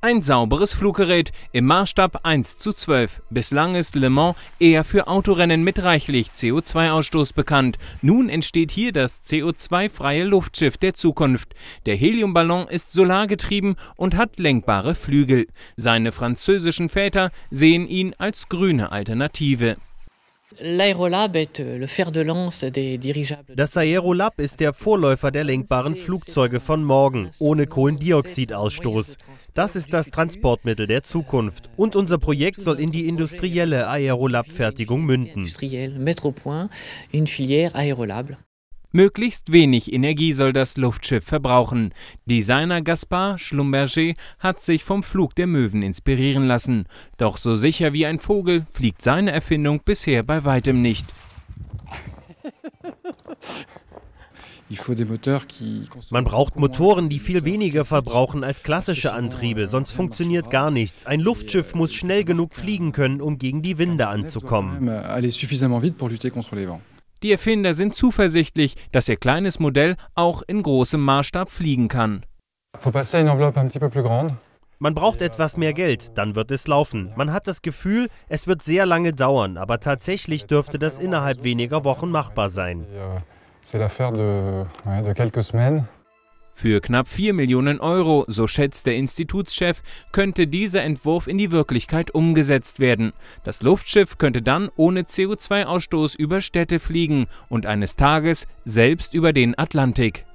Ein sauberes Fluggerät im Maßstab 1 zu 12. Bislang ist Le Mans eher für Autorennen mit reichlich CO2-Ausstoß bekannt. Nun entsteht hier das CO2-freie Luftschiff der Zukunft. Der Heliumballon ist solargetrieben und hat lenkbare Flügel. Seine französischen Väter sehen ihn als grüne Alternative. Euh, das Aerolab ist der Vorläufer der lenkbaren Flugzeuge von morgen, ohne Kohlendioxidausstoß. Das ist das Transportmittel der Zukunft. Und unser Projekt soll in die industrielle Aerolab-Fertigung münden. Möglichst wenig Energie soll das Luftschiff verbrauchen. Designer Gaspar Schlumberger hat sich vom Flug der Möwen inspirieren lassen. Doch so sicher wie ein Vogel fliegt seine Erfindung bisher bei weitem nicht. Man braucht Motoren, die viel weniger verbrauchen als klassische Antriebe, euh, sonst funktioniert gar nichts. Ein euh, Luftschiff muss schnell genug fliegen können, um gegen die Winde anzukommen. Die Erfinder sind zuversichtlich, dass ihr kleines Modell auch in großem Maßstab fliegen kann. Man braucht etwas mehr Geld, dann wird es laufen. Man hat das Gefühl, es wird sehr lange dauern, aber tatsächlich dürfte das innerhalb weniger Wochen machbar sein. Euh, c'est l'affaire de, ouais, de quelques semaines. Für knapp 4 Millionen Euro, so schätzt der Institutschef, könnte dieser Entwurf in die Wirklichkeit umgesetzt werden. Das Luftschiff könnte dann ohne CO2-Ausstoß über Städte fliegen und eines Tages selbst über den Atlantik.